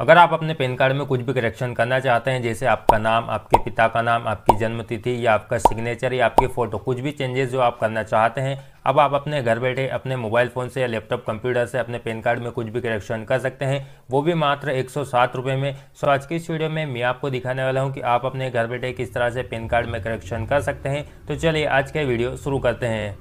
अगर आप अपने पैन कार्ड में कुछ भी करेक्शन करना चाहते हैं जैसे आपका नाम आपके पिता का नाम आपकी जन्मतिथि या आपका सिग्नेचर या आपकी फ़ोटो कुछ भी चेंजेस जो आप करना चाहते हैं अब आप अपने घर बैठे अपने मोबाइल फ़ोन से या लैपटॉप कंप्यूटर से अपने पैन कार्ड में कुछ भी करेक्शन कर सकते हैं वो भी मात्र एक सौ में सो आज की इस वीडियो में मैं आपको दिखाने वाला हूँ कि आप अपने घर बैठे किस तरह से पैन कार्ड में करेक्शन कर सकते हैं तो चलिए आज का वीडियो शुरू करते हैं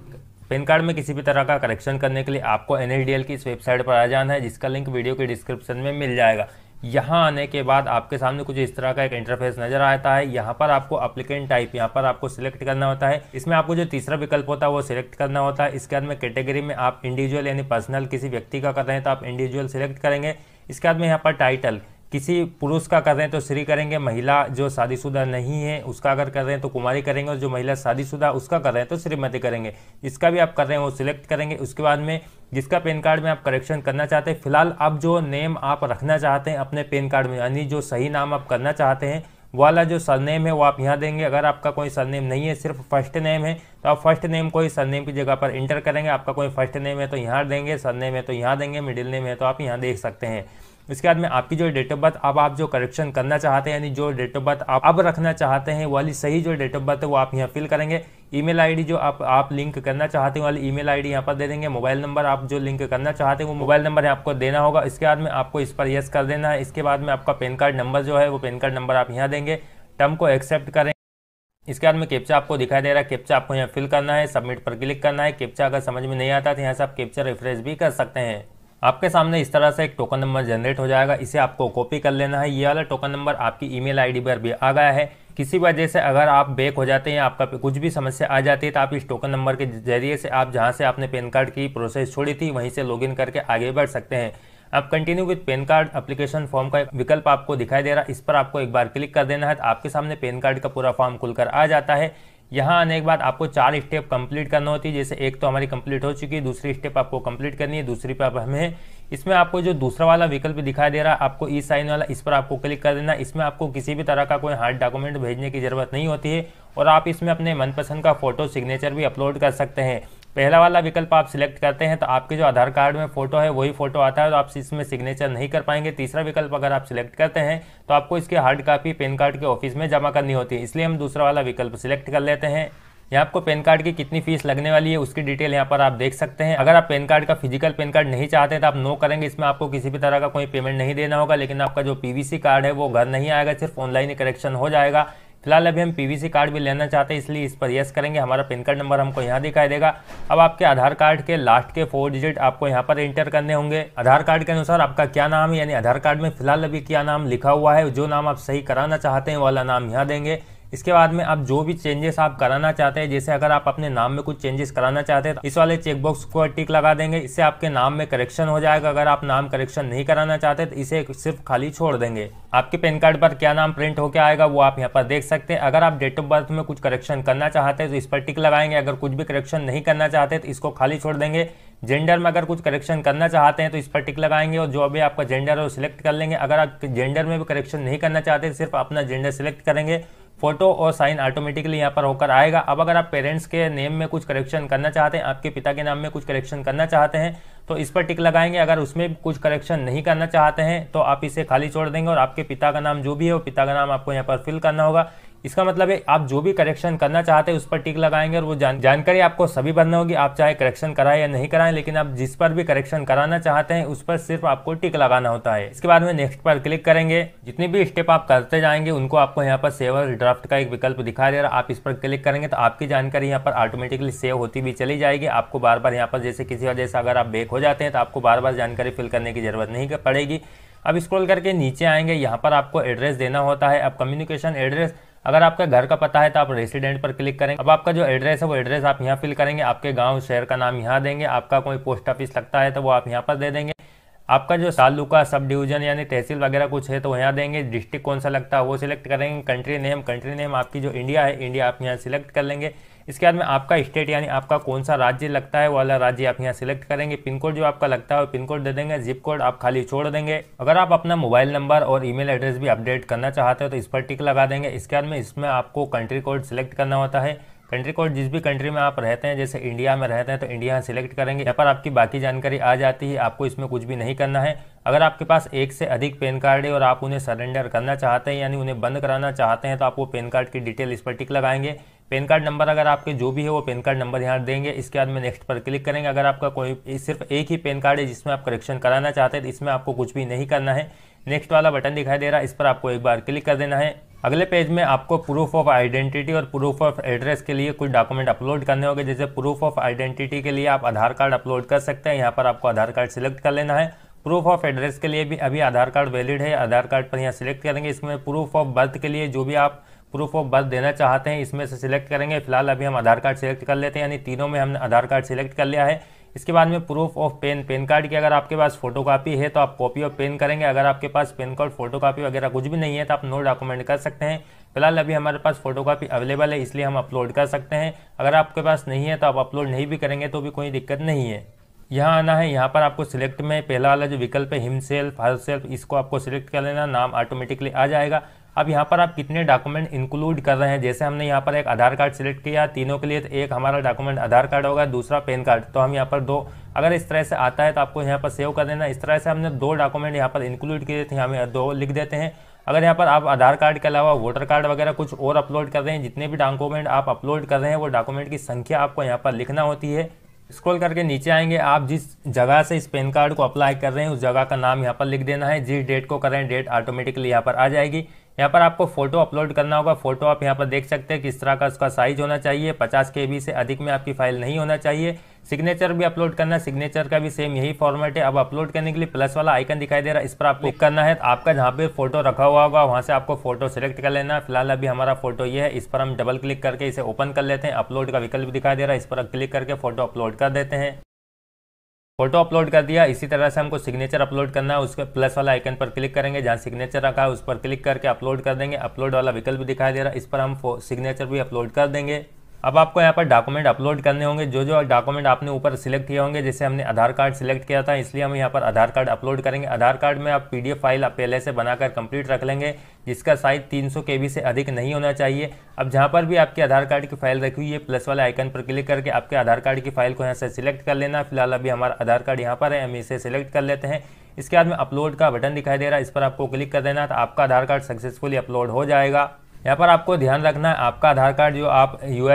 पेन कार्ड में किसी भी तरह का करेक्शन करने के लिए आपको एन की इस वेबसाइट पर आ जाना है जिसका लिंक वीडियो के डिस्क्रिप्शन में मिल जाएगा यहाँ आने के बाद आपके सामने कुछ इस तरह का एक इंटरफेस नजर आता है यहाँ पर आपको अप्लीकेंट टाइप यहाँ पर आपको सिलेक्ट करना होता है इसमें आपको जो तीसरा विकल्प होता है वो सिलेक्ट करना होता है इसके बाद में कैटेगरी में आप इंडिविजुअल यानी पर्सनल किसी व्यक्ति का कर रहे हैं तो आप इंडिविजुअल सिलेक्ट करेंगे इसके बाद में यहाँ पर टाइटल किसी पुरुष का कर रहे हैं तो श्री करेंगे महिला जो शादीशुदा नहीं है उसका अगर कर रहे हैं तो कुमारी करेंगे और जो महिला शादीशुदा उसका कर रहे हैं तो श्रीमती करेंगे इसका भी आप कर रहे हैं वो सिलेक्ट करेंगे उसके बाद में जिसका पेन कार्ड में आप करेक्शन करना चाहते हैं फिलहाल आप जो नेम आप रखना चाहते हैं अपने पेन कार्ड में यानी जो सही नाम आप करना चाहते हैं वाला जो सरनेम है वो आप यहाँ देंगे अगर आपका कोई सरनेम नहीं है सिर्फ फर्स्ट नेम है तो आप फर्स्ट नेम को ही सरनेम की जगह पर इंटर करेंगे आपका कोई फर्स्ट नेम है तो यहाँ देंगे सरनेम है तो यहाँ देंगे मिडिल नेम है तो आप यहाँ देख सकते हैं उसके बाद में आपकी जो डेट ऑफ बर्थ अब आप जो करेक्शन करना चाहते हैं यानी जो डेट ऑफ बर्थ आप अब रखना चाहते हैं वाली सही जो डेट ऑफ बर्थ है वो आप यहाँ फिल करेंगे ईमेल आईडी जो आप आप लिंक करना चाहते हैं वाली ईमेल आईडी यहाँ पर दे देंगे मोबाइल नंबर आप जो लिंक करना चाहते हैं वो मोबाइल नंबर आपको देना होगा इसके बाद में आपको इस पर येस कर देना है इसके बाद में आपका पैन कार्ड नंबर जो है वो पैन कार्ड नंबर आप यहाँ देंगे टर्म को एक्सेप्ट करें इसके बाद में कैप्चा आपको दिखाई दे रहा है कैप्चा आपको यहाँ फिल करना है सबमिट पर क्लिक करना है कैप्चा अगर समझ में नहीं आता तो यहाँ से आप कैप्चा रिफ्रेश भी कर सकते हैं आपके सामने इस तरह से एक टोकन नंबर जनरेट हो जाएगा इसे आपको कॉपी कर लेना है ये वाला टोकन नंबर आपकी ईमेल आईडी पर भी आ गया है किसी वजह से अगर आप बैक हो जाते हैं आपका कुछ भी समस्या आ जाती है तो आप इस टोकन नंबर के जरिए से आप जहाँ से आपने पेन कार्ड की प्रोसेस छोड़ी थी वहीं से लॉगिन करके आगे बढ़ सकते हैं अब continue with PAN card application form का विकल्प आपको दिखाई दे रहा है इस पर आपको एक बार क्लिक कर देना है तो आपके सामने पेन कार्ड का पूरा फॉर्म खुलकर आ जाता है यहाँ आने के बाद आपको चार स्टेप कंप्लीट करना होती है जैसे एक तो हमारी कंप्लीट हो चुकी है दूसरी स्टेप आपको कंप्लीट करनी है दूसरी पर आप हमें इसमें आपको जो दूसरा वाला विकल्प दिखाई दे रहा है आपको ई साइन वाला इस पर आपको क्लिक कर देना इसमें आपको किसी भी तरह का कोई हार्ड डॉक्यूमेंट भेजने की ज़रूरत नहीं होती है और आप इसमें अपने मनपसंद का फोटो सिग्नेचर भी अपलोड कर सकते हैं पहला वाला विकल्प आप सिलेक्ट करते हैं तो आपके जो आधार कार्ड में फ़ोटो है वही फ़ोटो आता है तो आप इसमें सिग्नेचर नहीं कर पाएंगे तीसरा विकल्प अगर आप सिलेक्ट करते हैं तो आपको इसकी हार्ड कापी पेन कार्ड के ऑफिस में जमा करनी होती है इसलिए हम दूसरा वाला विकल्प सिलेक्ट कर लेते हैं यहाँ आपको पेन कार्ड की कितनी फीस लगने वाली है उसकी डिटेल यहाँ पर आप देख सकते हैं अगर आप पेन कार्ड का फिजिकल पेन कार्ड नहीं चाहते तो आप नो करेंगे इसमें आपको किसी भी तरह का कोई पेमेंट नहीं देना होगा लेकिन आपका जो पीवीसी कार्ड है वो घर नहीं आएगा सिर्फ ऑनलाइन ही करेक्शन हो जाएगा फिलहाल अभी हम पीवीसी कार्ड भी लेना चाहते हैं इसलिए इस पर यस करेंगे हमारा पिन कार्ड नंबर हमको यहाँ दिखाई देगा अब आपके आधार कार्ड के लास्ट के फोर डिजिट आपको यहाँ पर एंटर करने होंगे आधार कार्ड के अनुसार आपका क्या नाम है यानी आधार कार्ड में फिलहाल अभी क्या नाम लिखा हुआ है जो नाम आप सही कराना चाहते हैं वाला नाम यहाँ देंगे इसके बाद में आप जो भी चेंजेस आप कराना चाहते हैं जैसे अगर आप अपने नाम में कुछ चेंजेस कराना चाहते हैं तो इस वाले चेकबॉक्स को टिक लगा देंगे इससे आपके नाम में करेक्शन हो जाएगा अगर आप नाम करेक्शन नहीं कराना चाहते तो इसे सिर्फ खाली छोड़ देंगे आपके पैन कार्ड पर क्या नाम प्रिंट होकर आएगा वो आप यहाँ पर देख सकते हैं अगर आप डेट ऑफ बर्थ में कुछ करेक्शन करना चाहते हैं तो इस पर टिक लगाएंगे अगर कुछ भी करेक्शन नहीं करना चाहते तो इसको खाली छोड़ देंगे जेंडर में अगर कुछ करेक्शन करना चाहते हैं तो इस पर टिक लगाएंगे और जो भी आपका जेंडर है वो सिलेक्ट कर लेंगे अगर आप जेंडर में भी करेक्शन नहीं करना चाहते सिर्फ अपना जेंडर सिलेक्ट करेंगे फोटो और साइन ऑटोमेटिकली यहाँ पर होकर आएगा अब अगर आप पेरेंट्स के नेम में कुछ करेक्शन करना चाहते हैं आपके पिता के नाम में कुछ करेक्शन करना चाहते हैं तो इस पर टिक लगाएंगे अगर उसमें कुछ करेक्शन नहीं करना चाहते हैं तो आप इसे खाली छोड़ देंगे और आपके पिता का नाम जो भी है वो पिता का नाम आपको यहाँ पर फिल करना होगा इसका मतलब है आप जो भी करेक्शन करना चाहते हैं उस पर टिक लगाएंगे और वो जान, जानकारी आपको सभी भरना होगी आप चाहे करेक्शन कराएं या नहीं कराएं लेकिन आप जिस पर भी करेक्शन कराना चाहते हैं उस पर सिर्फ आपको टिक लगाना होता है इसके बाद में नेक्स्ट पर क्लिक करेंगे जितने भी स्टेप आप करते जाएंगे उनको आपको यहाँ पर सेव और ड्राफ्ट का एक विकल्प दिखा दे रहा आप इस पर क्लिक करेंगे तो आपकी जानकारी यहाँ पर ऑटोमेटिकली सेव होती भी चली जाएगी आपको बार बार यहाँ पर जैसे किसी वजह से अगर आप बेक हो जाते हैं तो आपको बार बार जानकारी फिल करने की जरूरत नहीं पड़ेगी अब स्क्रॉल करके नीचे आएंगे यहाँ पर आपको एड्रेस देना होता है अब कम्युनिकेशन एड्रेस अगर आपका घर का पता है तो आप रेसिडेंट पर क्लिक करेंगे अब आपका जो एड्रेस है वो एड्रेस आप यहाँ फिल करेंगे आपके गाँव शहर का नाम यहाँ देंगे आपका कोई पोस्ट ऑफिस लगता है तो वो आप यहाँ पर दे देंगे आपका जो तालुका सब डिवीजन यानी तहसील वगैरह कुछ है तो यहाँ देंगे डिस्ट्रिक्ट कौन सा लगता है वो सिलेक्ट करेंगे कंट्री नेम कंट्री नेम आपकी जो इंडिया है इंडिया आप यहाँ सिलेक्ट कर लेंगे इसके बाद में आपका स्टेट यानी आपका कौन सा राज्य लगता है वाला राज्य आप यहाँ सेलेक्ट करेंगे पिन कोड जो आपका लगता है वो पिन कोड दे देंगे जिप कोड आप खाली छोड़ देंगे अगर आप अपना मोबाइल नंबर और ईमेल एड्रेस भी अपडेट करना चाहते हो तो इस पर टिक लगा देंगे इसके बाद में इसमें आपको कंट्री कोड सिलेक्ट करना होता है कंट्री कोड जिस भी कंट्री में आप रहते हैं जैसे इंडिया में रहते हैं तो इंडिया सिलेक्ट करेंगे यहाँ पर आपकी बाकी जानकारी आ जाती है आपको इसमें कुछ भी नहीं करना है अगर आपके पास एक से अधिक पेन कार्ड है और आप उन्हें सरेंडर करना चाहते हैं यानी उन्हें बंद कराना चाहते हैं तो आप वो पेन कार्ड की डिटेल इस पर टिक लगाएंगे पेन कार्ड नंबर अगर आपके जो भी है वो पेन कार्ड नंबर यहाँ देंगे इसके बाद में नेक्स्ट पर क्लिक करेंगे अगर आपका कोई सिर्फ एक ही पेन कार्ड है जिसमें आप करेक्शन कराना चाहते हैं तो इसमें आपको कुछ भी नहीं करना है नेक्स्ट वाला बटन दिखाई दे रहा है इस पर आपको एक बार क्लिक कर देना है अगले पेज में आपको प्रूफ ऑफ आइडेंटिटी और प्रूफ ऑफ एड्रेस के लिए कुछ डॉक्यूमेंट अपलोड करने होंगे जैसे प्रूफ ऑफ आइडेंटिटी के लिए आप आधार कार्ड अपलोड कर सकते हैं यहाँ पर आपको आधार कार्ड सिलेक्ट कर लेना है प्रूफ ऑफ एड्रेस के लिए भी अभी आधार कार्ड वैलिड है आधार कार्ड पर यहाँ सिलेक्ट करेंगे इसमें प्रूफ ऑफ बर्थ के लिए जो भी आप प्रूफ ऑफ बर्थ देना चाहते हैं इसमें से सिलेक्ट करेंगे फिलहाल अभी हम आधार कार्ड सिलेक्ट कर लेते हैं यानी तीनों में हमने आधार कार्ड सिलेक्ट कर लिया है इसके बाद में proof of PAN PAN card की अगर आपके पास फोटो कापी है तो आप कॉपी ऑफ पेन करेंगे अगर आपके पास पेन कार्ड फोटो कापी वगैरह कुछ भी नहीं है तो आप नो डॉक्यूमेंट कर सकते हैं फिलहाल अभी हमारे पास फोटो कापी अवेलेबल है इसलिए हम अपलोड कर सकते हैं अगर आपके पास नहीं है तो आप अपलोड नहीं भी करेंगे तो भी कोई दिक्कत नहीं है यहाँ आना है यहाँ पर आपको सिलेक्ट में पहला वाला जो विकल्प है हिम सेल्फ हर सेल्फ इसको आपको सिलेक्ट कर लेना नाम ऑटोमेटिकली आ जाएगा अब यहाँ पर आप कितने डॉक्यूमेंट इंक्लूड कर रहे हैं जैसे हमने यहाँ पर एक आधार कार्ड सेलेक्ट किया तीनों के लिए तो एक हमारा डॉक्यूमेंट आधार कार्ड होगा दूसरा पेन कार्ड तो हम यहाँ पर दो अगर इस तरह से आता है तो आपको यहाँ पर सेव कर देना इस तरह से हमने दो डॉक्यूमेंट यहाँ पर इंक्लूड किए थे हमें दो लिख देते हैं अगर यहाँ पर आप आधार कार्ड के अलावा वोटर कार्ड वगैरह कुछ और अपलोड कर रहे हैं जितने भी डॉक्यूमेंट आप अपलोड कर रहे हैं वो डॉक्यूमेंट की संख्या आपको यहाँ पर लिखना होती है स्क्रॉल करके नीचे आएंगे आप जिस जगह से इस पेन कार्ड को अप्लाई कर रहे हैं उस जगह का नाम यहाँ पर लिख देना है जिस डेट को करें डेट ऑटोमेटिकली यहाँ पर आ जाएगी यहाँ पर आपको फोटो अपलोड करना होगा फोटो आप यहाँ पर देख सकते हैं किस तरह का उसका साइज होना चाहिए 50 के से अधिक में आपकी फाइल नहीं होना चाहिए सिग्नेचर भी अपलोड करना सिग्नेचर का भी सेम यही फॉर्मेट है अब अपलोड करने के लिए प्लस वाला आइकन दिखाई दे रहा है इस पर आप क्लिक करना है आपका जहाँ पे फोटो रखा हुआ होगा वहाँ से आपको फोटो सेलेक्ट कर लेना फिलहाल अभी हमारा फोटो ये है इस पर हम डबल क्लिक करके इसे ओपन कर लेते हैं अपलोड का विकल्प दिखाई दे रहा है इस पर क्लिक करके फोटो अपलोड कर देते हैं फोटो अपलोड कर दिया इसी तरह से हमको सिग्नेचर अपलोड करना है उसके प्लस वाला आइकन पर क्लिक करेंगे जहाँ सिग्नेचर रखा है उस पर क्लिक करके अपलोड कर देंगे अपलोड वाला विकल्प दिखाई दे रहा है इस पर हम सिग्नेचर भी अपलोड कर देंगे अब आपको यहाँ पर डॉक्यूमेंट अपलोड करने होंगे जो जो डॉक्यूमेंट आपने ऊपर सिलेक्ट किए होंगे जैसे हमने आधार कार्ड सिलेक्ट किया था इसलिए हम यहाँ पर आधार कार्ड अपलोड करेंगे आधार कार्ड में आप पीडीएफ फाइल आप पहले से बनाकर कंप्लीट रख लेंगे जिसका साइज 300 बी से अधिक नहीं होना चाहिए अब जहाँ पर भी आपके आधार कार्ड की फाइल रखी हुई है प्लस वाले आइकन पर क्लिक करके आपके आधार कार्ड की फाइल को यहाँ से सिलेक्ट कर लेना फिलहाल अभी हमारा आधार कार्ड यहाँ पर है हम इसे सिलेक्ट कर लेते हैं इसके बाद में अपलोड का बटन दिखाई दे रहा है इस पर आपको क्लिक कर देना तो आपका आधार कार्ड सक्सेसफुली अपलोड हो जाएगा यहाँ पर आपको ध्यान रखना है आपका आधार कार्ड जो आप यू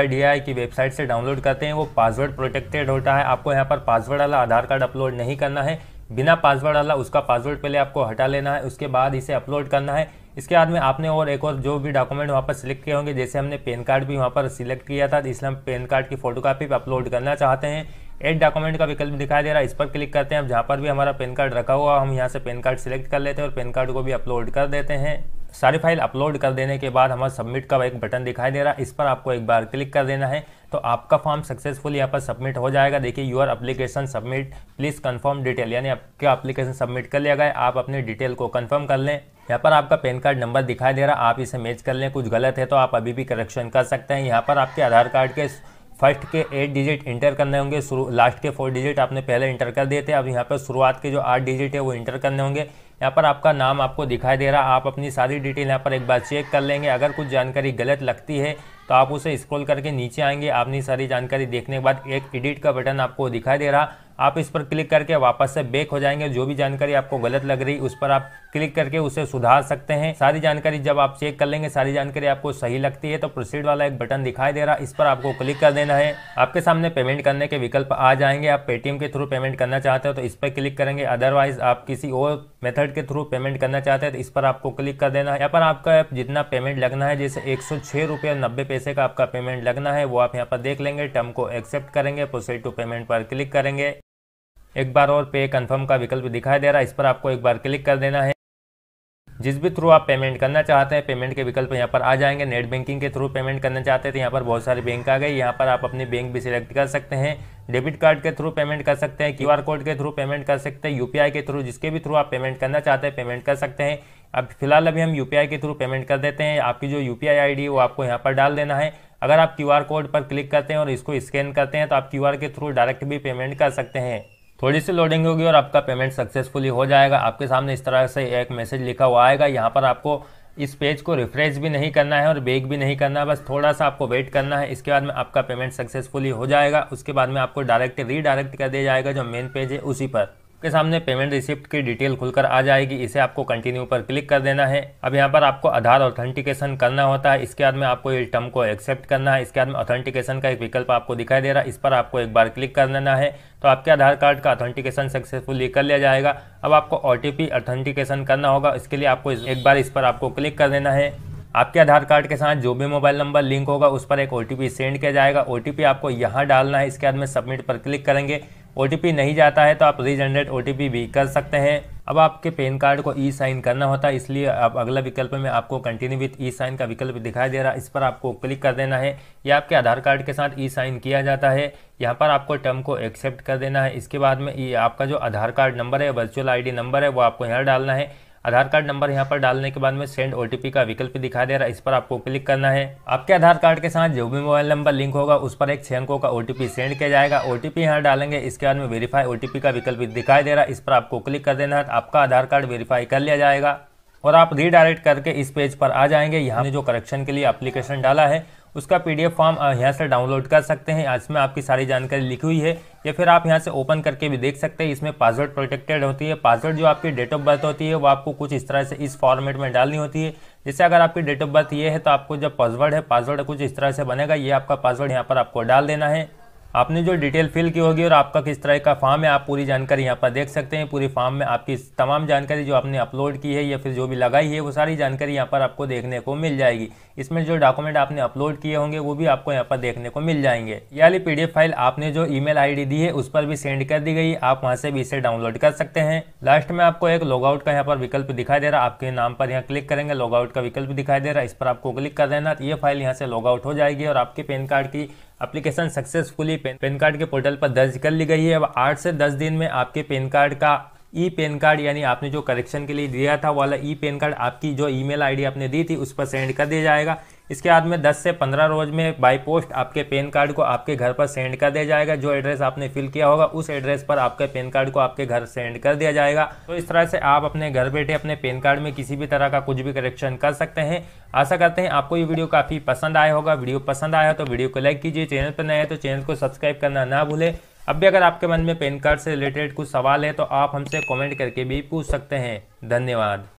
की वेबसाइट से डाउनलोड करते हैं वो पासवर्ड प्रोटेक्टेड होता है आपको यहाँ पर पासवर्ड वाला आधार कार्ड अपलोड नहीं करना है बिना पासवर्ड वाला उसका पासवर्ड पहले आपको हटा लेना है उसके बाद इसे अपलोड करना है इसके बाद में आपने और एक और जो भी डॉक्यूमेंट वहाँ पर सिलेक्ट किए होंगे जैसे हमने पेन कार्ड भी वहाँ पर सिलेक्ट किया था इसलिए हम पेन कार्ड की फोटोकॉपी अपलोड करना चाहते हैं एड डॉक्यूमेंट का विकल्प दिखाई दे रहा है इस पर क्लिक करते हैं अब जहाँ पर भी हमारा पेन कार्ड रखा हुआ हम यहाँ से पेन कार्ड सिलेक्ट कर लेते हैं और पेन कार्ड को भी अपलोड कर देते हैं सारी फाइल अपलोड कर देने के बाद हमारा सबमिट का एक बटन दिखाई दे रहा है इस पर आपको एक बार क्लिक कर देना है तो आपका फॉर्म सक्सेसफुल यहाँ पर सबमिट हो जाएगा देखिए your application submit please confirm detail यानी आपका अप्लीकेशन सबमिट कर लिया गया आप अपनी डिटेल को कंफर्म कर लें यहाँ पर आपका पैन कार्ड नंबर दिखाई दे रहा आप इसे मैच कर लें कुछ गलत है तो आप अभी भी करेक्शन कर सकते हैं यहाँ पर आपके आधार कार्ड के फर्स्ट के एट डिजिट इंटर करने होंगे शुरू लास्ट के फोर डिजिट आपने पहले इंटर कर दिए थे अब यहाँ पर शुरुआत के जो आठ डिजिट है वो इंटर करने होंगे यहाँ पर आपका नाम आपको दिखाई दे रहा आप अपनी सारी डिटेल यहाँ पर एक बार चेक कर लेंगे अगर कुछ जानकारी गलत लगती है तो आप उसे स्क्रॉल करके नीचे आएंगे आपने सारी जानकारी देखने के बाद एक एडिट का बटन आपको दिखाई दे रहा आप इस पर क्लिक करके वापस से बैक हो जाएंगे जो भी जानकारी आपको गलत लग रही उस पर आप क्लिक करके उसे सुधार सकते हैं सारी जानकारी जब आप चेक कर लेंगे सारी जानकारी आपको सही लगती है तो प्रोसीड वाला एक बटन दिखाई दे रहा इस पर आपको क्लिक कर देना है आपके सामने पेमेंट करने के विकल्प आ जाएंगे आप पेटीएम के थ्रू पेमेंट करना चाहते हो तो इस पर क्लिक करेंगे अदरवाइज आप किसी और मेथड के थ्रू पेमेंट करना चाहते हैं तो इस पर आपको क्लिक कर देना है यहाँ पर आपका जितना पेमेंट लगना है जैसे एक पैसे का आपका पेमेंट लगना है वो आप यहाँ पर देख लेंगे टर्म को एक्सेप्ट करेंगे प्रोसीड टू पेमेंट पर क्लिक करेंगे एक बार और पे कन्फर्म का विकल्प दिखाई दे रहा है इस पर आपको एक बार क्लिक कर देना है जिस भी थ्रू आप पेमेंट करना चाहते हैं पेमेंट के विकल्प यहाँ पर आ जाएंगे नेट बैंकिंग के थ्रू पेमेंट करना चाहते हैं तो यहाँ पर बहुत सारे बैंक आ गए यहाँ पर आप अपनी बैंक भी सिलेक्ट कर सकते हैं डेबिट कार्ड के थ्रू पेमेंट कर सकते हैं क्यूआर कोड के थ्रू पेमेंट कर सकते हैं यूपीआई के थ्रू जिसके भी थ्रू आप पेमेंट करना चाहते हैं पेमेंट कर सकते हैं अब फिलहाल अभी हम यू के थ्रू पेमेंट कर देते हैं आपकी जो यू पी आई वो आपको यहाँ पर डाल देना है अगर आप क्यू कोड पर क्लिक करते हैं और इसको स्कैन करते हैं तो आप क्यू के थ्रू डायरेक्ट भी पेमेंट कर सकते हैं थोड़ी सी लोडिंग होगी और आपका पेमेंट सक्सेसफुली हो जाएगा आपके सामने इस तरह से एक मैसेज लिखा हुआ आएगा यहाँ पर आपको इस पेज को रिफ्रेश भी नहीं करना है और बेक भी नहीं करना है बस थोड़ा सा आपको वेट करना है इसके बाद में आपका पेमेंट सक्सेसफुली हो जाएगा उसके बाद में आपको डायरेक्ट रीडायरेक्ट कर दिया जाएगा जो मेन पेज है उसी पर आपके सामने पेमेंट रिसिप्ट की डिटेल खुलकर आ जाएगी इसे आपको कंटिन्यू पर क्लिक कर देना है अब यहाँ पर आपको आधार ऑथेंटिकेशन करना होता है इसके बाद में आपको इस टर्म को एक्सेप्ट करना है इसके बाद में ऑथेंटिकेशन का एक विकल्प आपको दिखाई दे रहा है इस पर आपको एक बार क्लिक कर देना है तो आपके आधार कार्ड का ऑथेंटिकेशन सक्सेसफुली कर लिया जाएगा अब आपको ओ ऑथेंटिकेशन करना होगा इसके लिए आपको एक बार इस पर आपको क्लिक कर देना है आपके आधार कार्ड के साथ जो भी मोबाइल नंबर लिंक होगा उस पर एक ओ सेंड किया जाएगा ओ आपको यहाँ डालना है इसके बाद में सबमिट पर क्लिक करेंगे ओ नहीं जाता है तो आप रीजनरेट ओ भी कर सकते हैं अब आपके पेन कार्ड को ई साइन करना होता है इसलिए आप अगला विकल्प में आपको कंटिन्यू विथ ई साइन का विकल्प दिखाई दे रहा है इस पर आपको क्लिक कर देना है या आपके आधार कार्ड के साथ ई साइन किया जाता है यहाँ पर आपको टर्म को एक्सेप्ट कर देना है इसके बाद में ये आपका जो आधार कार्ड नंबर है वर्चुअल आईडी नंबर है वो आपको यहाँ डालना है आधार कार्ड नंबर यहाँ पर डालने के बाद में सेंड ओ का विकल्प दिखा दे रहा है इस पर आपको क्लिक करना है आपके आधार कार्ड के साथ जो भी मोबाइल नंबर लिंक होगा उस पर एक छह अंकों का ओ सेंड किया जाएगा ओ टी यहाँ डालेंगे इसके बाद में वेरीफाई ओ का विकल्प दिखाई दे रहा है इस पर आपको क्लिक कर देना है आपका आधार कार्ड वेरीफाई कर लिया जाएगा और आप रीडायरेक्ट करके इस पेज पर आ जाएंगे यहाँ जो करेक्शन के लिए एप्लीकेशन डाला है उसका पीडीएफ फॉर्म यहाँ से डाउनलोड कर सकते हैं इसमें आपकी सारी जानकारी लिखी हुई है या फिर आप यहाँ से ओपन करके भी देख सकते हैं इसमें पासवर्ड प्रोटेक्टेड होती है पासवर्ड जो आपकी डेट ऑफ बर्थ होती है वो आपको कुछ इस तरह से इस फॉर्मेट में डालनी होती है जैसे अगर आपकी डेट ऑफ बर्थ ये है तो आपको जब पासवर्ड है पासवर्ड कुछ इस तरह से बनेगा ये आपका पासवर्ड यहाँ पर आपको डाल देना है आपने जो डिटेल फिल की होगी और आपका किस तरह का फॉर्म है आप पूरी जानकारी यहाँ पर देख सकते हैं पूरी फॉर्म में आपकी तमाम जानकारी जो आपने अपलोड की है या फिर जो भी लगाई है वो सारी जानकारी यहाँ पर आपको देखने को मिल जाएगी इसमें जो डॉक्यूमेंट आपने अपलोड किए होंगे वो भी आपको यहाँ पर देखने को मिल जाएंगे ये वाली पी फाइल आपने जो ई मेल दी है उस पर भी सेंड कर दी गई आप वहाँ से भी इसे डाउनलोड कर सकते हैं लास्ट में आपको एक लॉगआउट का यहाँ पर विकल्प दिखाई दे रहा आपके नाम पर यहाँ क्लिक करेंगे लॉगआउट का विकल्प दिखाई दे रहा इस पर आपको क्लिक कर देना ये फाइल यहाँ से लॉगआउट हो जाएगी और आपके पेन कार्ड की एप्लीकेशन सक्सेसफुली पैन कार्ड के पोर्टल पर दर्ज कर ली गई है अब आठ से दस दिन में आपके पैन कार्ड का ई पैन कार्ड यानी आपने जो करेक्शन के लिए दिया था वाला ई पैन कार्ड आपकी जो ईमेल आईडी आपने दी थी उस पर सेंड कर दिया जाएगा इसके बाद में 10 से 15 रोज में बाय पोस्ट आपके पेन कार्ड को आपके घर पर सेंड कर दिया जाएगा जो एड्रेस आपने फिल किया होगा उस एड्रेस पर आपके पेन कार्ड को आपके घर सेंड कर दिया जाएगा तो इस तरह से आप अपने घर बैठे अपने पेन कार्ड में किसी भी तरह का कुछ भी करेक्शन कर सकते हैं आशा करते हैं आपको ये वीडियो काफ़ी पसंद आया होगा वीडियो पसंद आया तो वीडियो को लाइक कीजिए चैनल पर नए तो चैनल को सब्सक्राइब करना ना भूलें अब भी अगर आपके मन में पैन कार्ड से रिलेटेड कुछ सवाल है तो आप हमसे कमेंट करके भी पूछ सकते हैं धन्यवाद